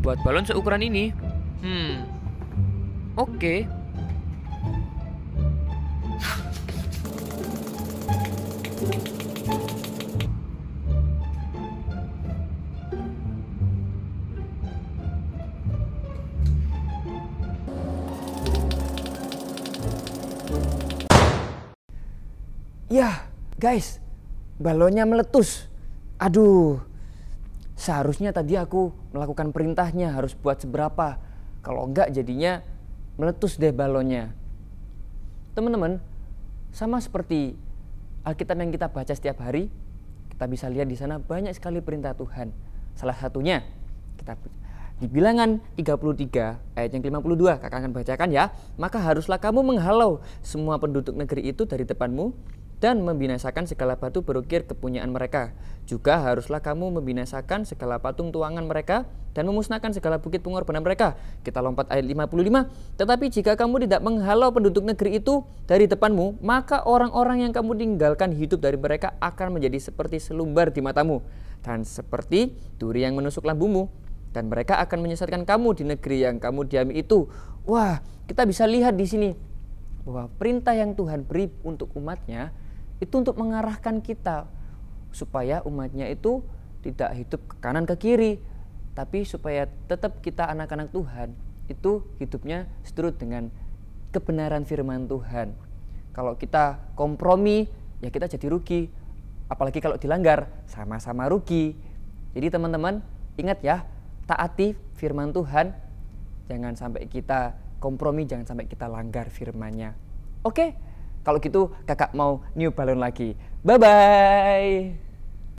Buat balon seukuran ini. Hmm. Oke. Okay. Ya, guys, balonnya meletus. Aduh, seharusnya tadi aku melakukan perintahnya harus buat seberapa. Kalau enggak jadinya meletus deh balonnya. Teman-teman, sama seperti Alkitab yang kita baca setiap hari, kita bisa lihat di sana banyak sekali perintah Tuhan. Salah satunya kita di bilangan 33 ayat yang 52 kakak akan bacakan ya maka haruslah kamu menghalau semua penduduk negeri itu dari depanmu dan membinasakan segala batu berukir kepunyaan mereka. Juga haruslah kamu membinasakan segala patung tuangan mereka dan memusnahkan segala bukit pengorbanan mereka. Kita lompat ayat 55. Tetapi jika kamu tidak menghalau penduduk negeri itu dari depanmu, maka orang-orang yang kamu tinggalkan hidup dari mereka akan menjadi seperti selumbar di matamu dan seperti duri yang menusuk lambumu dan mereka akan menyesatkan kamu di negeri yang kamu diami itu. Wah, kita bisa lihat di sini bahwa perintah yang Tuhan beri untuk umatnya itu untuk mengarahkan kita supaya umatnya itu tidak hidup ke kanan ke kiri tapi supaya tetap kita anak-anak Tuhan itu hidupnya seturut dengan kebenaran firman Tuhan kalau kita kompromi ya kita jadi rugi apalagi kalau dilanggar sama-sama rugi jadi teman-teman ingat ya taati firman Tuhan jangan sampai kita kompromi jangan sampai kita langgar firmannya oke okay? Kalau gitu kakak mau new balon lagi. Bye-bye.